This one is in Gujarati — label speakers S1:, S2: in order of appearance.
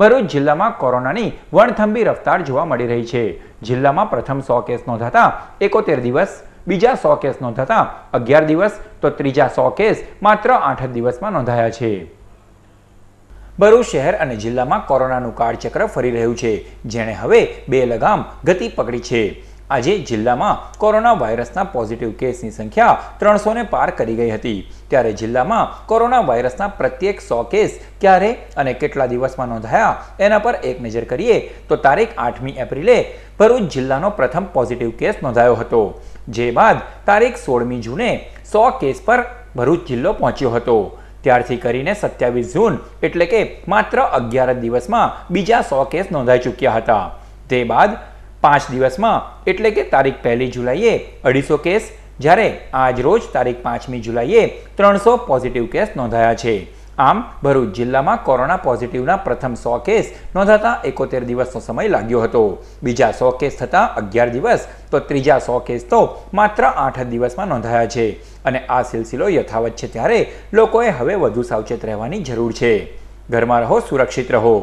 S1: ભરૂચ જિલ્લામાં કોરોનાની વણથંભી રફતાર જોવા મળી રહી છે જિલ્લામાં પ્રથમ સો કેસ નોંધાતા એકોતેર દિવસ બીજા સો કેસ નોંધાતા અગિયાર દિવસ તો ત્રીજા સો કેસ માત્ર આઠ જ દિવસમાં નોંધાયા છે ભરૂચ શહેર અને જિલ્લામાં કોરોનાનું કાળચક્ર ફરી રહ્યું છે જેણે હવે બે લગામ ગતિ પકડી છે આજે જિલ્લામાં કોરોના વાયરસના પોઝિટિવ કેસની સંખ્યા ત્રણસોને પાર કરી ગઈ હતી ત્યારે જિલ્લામાં કોરોના વાયરસના પ્રત્યેક સો કેસ ક્યારે અને કેટલા દિવસમાં નોંધાયા એના પર એક નજર કરીએ તો તારીખ આઠમી એપ્રિલે ભરૂચ જિલ્લાનો પ્રથમ પોઝિટિવ કેસ નોંધાયો હતો જે બાદ તારીખ સોળમી જૂને સો કેસ પર ભરૂચ જિલ્લો પહોંચ્યો હતો ત્યારથી કરીને સત્યાવીસ જૂન એટલે કે માત્ર અગિયાર દિવસમાં બીજા સો કેસ નોંધાઈ ચૂક્યા હતા તે બાદ પાંચ દિવસમાં એટલે કે તારીખ પહેલી જુલાઈએ અઢીસો કેસ જ્યારે આજ રોજ તારીખ પાંચમી જુલાઈએ ત્રણસો પોઝિટિવ કેસ નોંધાયા છે આમ ભરૂચ જિલ્લામાં કોરોના પોઝિટિવના પ્રથમ સો કેસ નોંધાતા એકોતેર દિવસનો સમય લાગ્યો હતો બીજા સો કેસ થતાં અગિયાર દિવસ તો ત્રીજા સો કેસ તો માત્ર આઠ જ દિવસમાં નોંધાયા છે અને આ સિલસિલો યથાવત છે ત્યારે લોકોએ હવે વધુ સાવચેત રહેવાની જરૂર છે ઘરમાં રહો સુરક્ષિત રહો